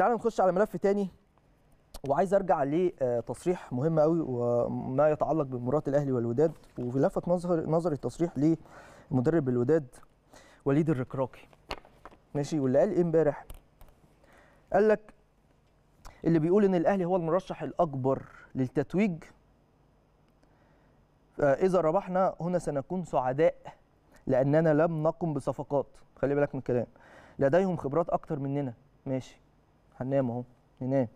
تعالى نخش على ملف تاني وعايز ارجع لتصريح آه، مهم قوي وما يتعلق بمباراه الاهلي والوداد ولفت نظر نظري التصريح لمدرب الوداد وليد الركراكي ماشي واللي قال ايه امبارح قال لك اللي بيقول ان الاهلي هو المرشح الاكبر للتتويج آه، اذا ربحنا هنا سنكون سعداء لاننا لم نقم بصفقات خلي بالك من الكلام لديهم خبرات اكتر مننا ماشي هننام اهو ننام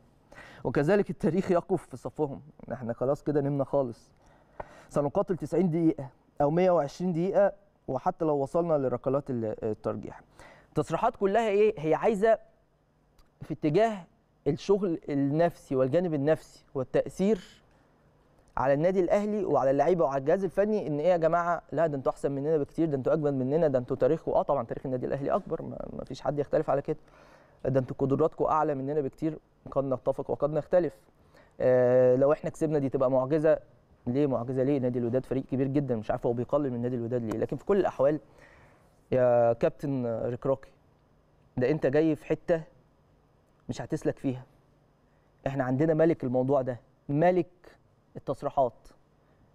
وكذلك التاريخ يقف في صفهم احنا خلاص كده نمنا خالص سنقاتل 90 دقيقة أو 120 دقيقة وحتى لو وصلنا لركلات الترجيح التصريحات كلها إيه هي عايزة في اتجاه الشغل النفسي والجانب النفسي والتأثير على النادي الاهلي وعلى اللعيبه وعلى الجهاز الفني ان ايه يا جماعه لا ده انتوا احسن مننا بكتير ده انتوا أجمل مننا ده انتوا تاريخكم اه طبعا تاريخ النادي الاهلي اكبر ما فيش حد يختلف على كده ده انتوا قدراتكم اعلى مننا بكتير قد نتفق وقد نختلف آه لو احنا كسبنا دي تبقى معجزه ليه معجزه ليه نادي الوداد فريق كبير جدا مش عارف هو بيقلل من نادي الوداد ليه لكن في كل الاحوال يا كابتن ركراكي ده انت جاي في حته مش هتسلك فيها احنا عندنا ملك الموضوع ده ملك التصريحات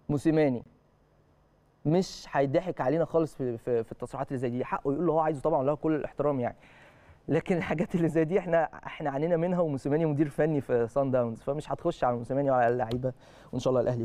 موسيماني مش هيضحك علينا خالص في, في, في التصريحات اللي زي دي حقه يقول له هو عايزه طبعا له كل الاحترام يعني لكن الحاجات اللي زي دي احنا احنا عانينا منها وموسيماني مدير فني في سان داونز فمش هتخش على موسيماني وعلى اللعيبه وان شاء الله الاهلي